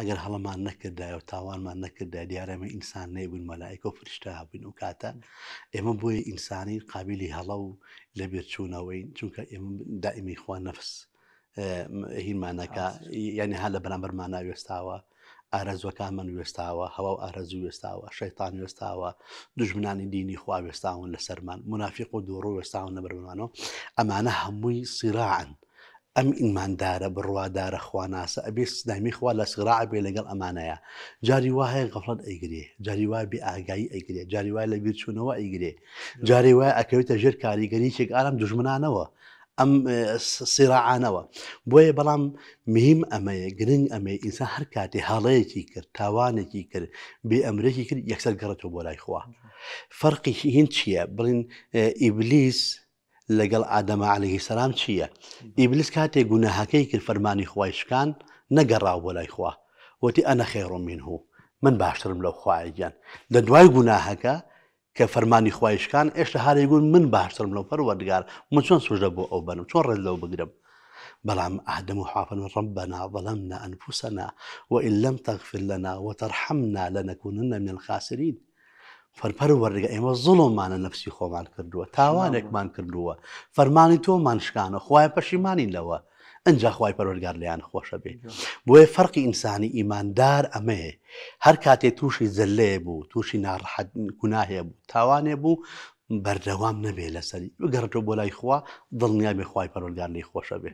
ئەگەر هەڵەمان نەکردایە و تاوانمان نەکردای دیارەمە ئینسان نەیبوون مەلایکۆ فریشتا بن و کاتە ئێمە بۆیە ئینسانی قابلی هەڵە و لەبێر چوونەوەین چونکە ئێمە دائمی خوا نەفس هینمانەکە یعنی ها لە بەرامبەرمانە وێستاوە ئارەزوەکانمان وێستاوە هەوا و ئارەزوو وێستاوە شەیتان وێستاوە دژمنانی دینی خوا وێستاون لەسەرمان منافق و دوڕۆ وێستاون لەبەرمانەوە ئەمانە هەمووی سیراعن ئەم ئیماندارە بڕوادارە خواناسە ئەبێ سنامی خوا لە سغرا بێ لەگەڵ ئەمانەیە جاری وایە غەفلت ئەیگرێ جاری وای بێ ئاگایی ئەیگرێ جاری وای لە بیرچوونەوە ئەیگرێ جاری وای ئەکەوێتە ژێر کاریگەریێک ئارام دژمنانەوە ئەم سێراعانەوە بۆیە بەڵام مهم ئەمەیە گرنگ ئەمەیە ئینسان هەر کاتێ هەڵەیەکی کرد تاوانێکی کرد بێ ئەمرێکی کرد یەکسەر گەڕێتەوە بۆ لای خوا فەرقی هین چییە بڵین ئیبلیس لەگەڵ ئادەمە عليهەیهی سەسلام چییە؟ ئیبلیس کاتێک گونەهاکەی کرد فەرمانی خوایشکان نەگەڕاو بۆ لای خوا وتی ئەنە خێڕۆمین هو من باشترم لەو خوایگیان لە دوای گوناهەکە کە فەرمانی خوایشکان ئێشتا هارێگون من باشترم لەو پەروەردگار من چۆن سوژە بۆ ئەو بنم چۆن ڕێز لەو بگرم بەڵام ئادەم و حافن ڕبنا بەڵەمنا ئەنفوسنا وئلم تەغفر لەنا وتەرحەمنا لەنەکوونە من الخاسرین فەرپەر وەرگە ئێمە زڵۆمانە نەفسی خۆمان کردووە تاوانێکمان کردووە فەرمانی تۆمان شکانە خخوای پەشیمانین لەوە ئەجا خخوای پەرۆرگار لیان خۆشە بێ بۆیە فەرقی ئینسانی ئیماندار ئەمەیە هەر کاتێ تووشی زلێ بوو تووشی ناڕحەت گوناهەیە بوو تاوانێ بوو بەردەوام نەبێ لەسەری بگەڕەوە بۆ لای خوا دڵنیا بێ خخوای پەرۆرگار لی خۆشە بێ.